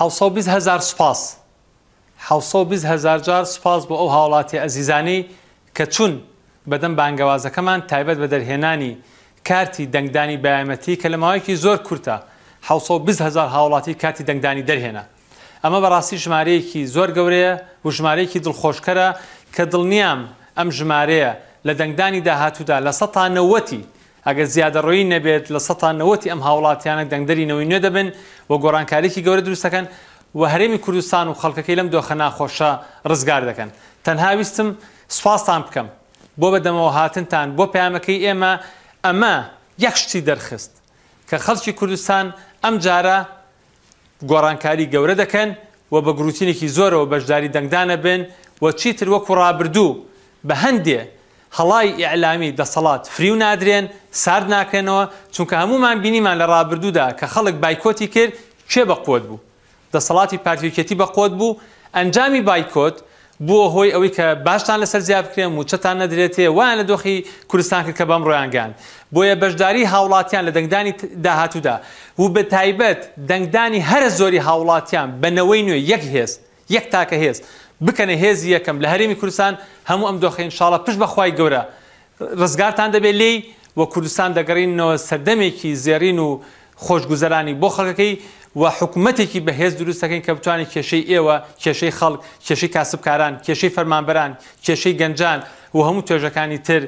هزار سوپاس هزار جار سوپاس بۆ ئەو هاوڵاتی ئەزیزانی کە چون بەدەم بانگەوازەکەمان تایبەت بە دەرهێنانی کارتی دەنگدانی بەیامەتی کە لە ماوەیەکی زۆر کورتە هزار هاوڵاتی کاتی دەنگدانی دەرهێنا ئەمە بەڕاستی ژمارەیەکی زۆر گەورەیە و ژمارەیەکی دڵخۆشکەرە کە دڵنیام ئەم ژمارەیە لە دەنگدانی داهاتوودا لە سەتانەوەتی ئەگەر زیادەڕۆیی نەبێت لە سەتانەوەتی ئەم هاوڵاتیانە دەنگدەرینەوەی نوێ دەبن و گۆڕانکاریی گەورە دروستەکەن و هەرێمی کوردستان و خەڵکەکەی لەم دۆخە ناخۆشە ڕزگار دەکەن تەنها ویستم سوپاسان بکەم بۆ بەدەمەوە هاتنتان بۆ پامەکەی ئێمە ئەمە یەک شتی دەرخست کە خەڵکی کوردستان ئەم جارە گۆڕانکاری گەورە دەکەن و بە گروتینێکی زۆرەوە بەشداری دەنگدانە بن و چیتر وەکو ڕابردوو بە هەندێ هەڵای ئیعلامی دەسەڵات فریو نادرێن سارد ناکەنەوە چونکە هەمومان بینیمان لە ڕابردوودا کە خەڵک بایکۆتی کرد کێ بە قوت بوو دەسەڵاتی پارتیکێتی بە قوت بوو ئەنجامی بایکۆت بووە هۆی ئەوەی کە باشتان لەسەر زیاب بکرێن موچەتان نەدرێتێ وان لە دۆخی کوردستان کرد کە بەم ڕۆیانگان بۆیە بەشداری هاوڵاتیان لە دەنگدانی داهاتوودا و بە تایبەت دەنگدانی هەرە زۆری هاوڵاتیان بەنەوەی نوێ یەک هێز یەک تاکە هێز بکەنە هێزی یەکەم لە هەرێمی کوردستان هەموو ئەم دۆخین شڵە پشت بەخوای گەورە ڕزگارتان دەبێت لی وە کوردستان دەگەڕینەوە سەردەمێکی زێرین و خۆشگوزەرانی بۆ خەڵەکەی و حکوومەتێکی بەهێز دروستەکەین کە بتوانین کێشەی ئێوە کێشەی خەڵک کێشەی کاسبکاران کێشەی فەرمانبەران کێشەی گەنجان و هەموو توێژەکانی تر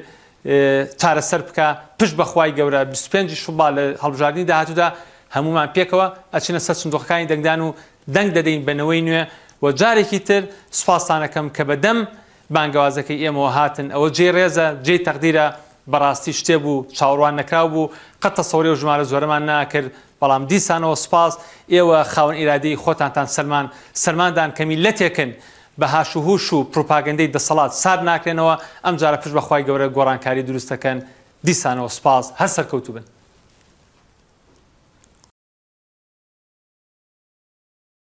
چارەسەر بکە پشت بەخوای گەورە 25 شوبا لە هەڵبژاردننی داهاتوودا هەمومان پێکەوە ئەچینە سەر سندۆخەکانی دەنگدان و دەنگ دەدەین بنەوەی نوێ و جارێکی تر سوپاسانەکەم کە بەدەم بانگوازەکەی ئێمەوە هاتن ئەوە جێ ڕێزە جێ تەقدیرە بەڕاستی شتێ بوو چاوەڕوان نەکراو بوو قەتە سەوری و ژمارە زۆرەمان ناکرد بەڵام دیسانەوە سوپاس ئێوە خاون ئیرادی خۆتانتان سلمان سلماندان کەمی لەتێکن بە هاشوهوش و پروپاگەندەی دەسەڵات سار ناکرێنەوە ئەم جارە پشت بەخوای گەورە گۆڕانکاری دروستەکەن دیسانەوە سوپاس هەر سەرکەوتو بن.